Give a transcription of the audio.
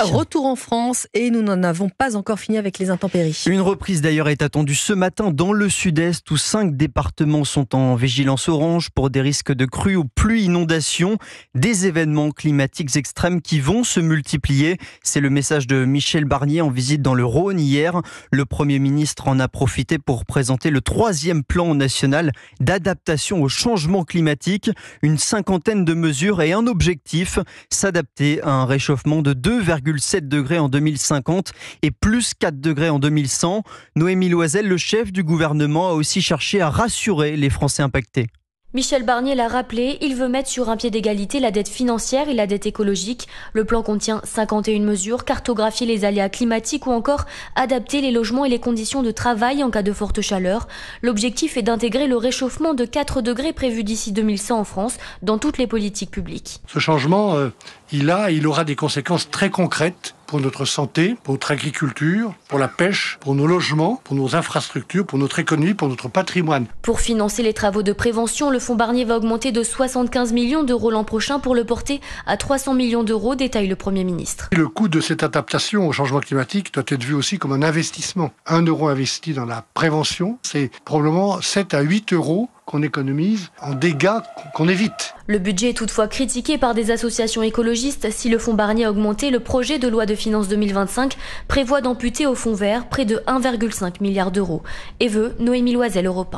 Retour en France et nous n'en avons pas encore fini avec les intempéries. Une reprise d'ailleurs est attendue ce matin dans le sud-est où cinq départements sont en vigilance orange pour des risques de crues ou pluies, inondations, des événements climatiques extrêmes qui vont se multiplier. C'est le message de Michel Barnier en visite dans le Rhône hier. Le Premier ministre en a profité pour présenter le troisième plan national d'adaptation au changement climatique. Une cinquantaine de mesures et un objectif, s'adapter à un réchauffement de 2, 7 degrés en 2050 et plus 4 degrés en 2100. Noémie Loisel, le chef du gouvernement, a aussi cherché à rassurer les Français impactés. Michel Barnier l'a rappelé, il veut mettre sur un pied d'égalité la dette financière et la dette écologique. Le plan contient 51 mesures, cartographier les aléas climatiques ou encore adapter les logements et les conditions de travail en cas de forte chaleur. L'objectif est d'intégrer le réchauffement de 4 degrés prévu d'ici 2100 en France dans toutes les politiques publiques. Ce changement, euh, il a, il aura des conséquences très concrètes pour notre santé, pour notre agriculture, pour la pêche, pour nos logements, pour nos infrastructures, pour notre économie, pour notre patrimoine. Pour financer les travaux de prévention, le fonds Barnier va augmenter de 75 millions d'euros l'an prochain pour le porter à 300 millions d'euros, détaille le Premier ministre. Le coût de cette adaptation au changement climatique doit être vu aussi comme un investissement. Un euro investi dans la prévention, c'est probablement 7 à 8 euros qu'on économise en dégâts qu'on évite. Le budget est toutefois critiqué par des associations écologistes. Si le fonds Barnier a augmenté, le projet de loi de finances 2025 prévoit d'amputer au fonds vert près de 1,5 milliard d'euros. Et veut Noémie Loisel, Europe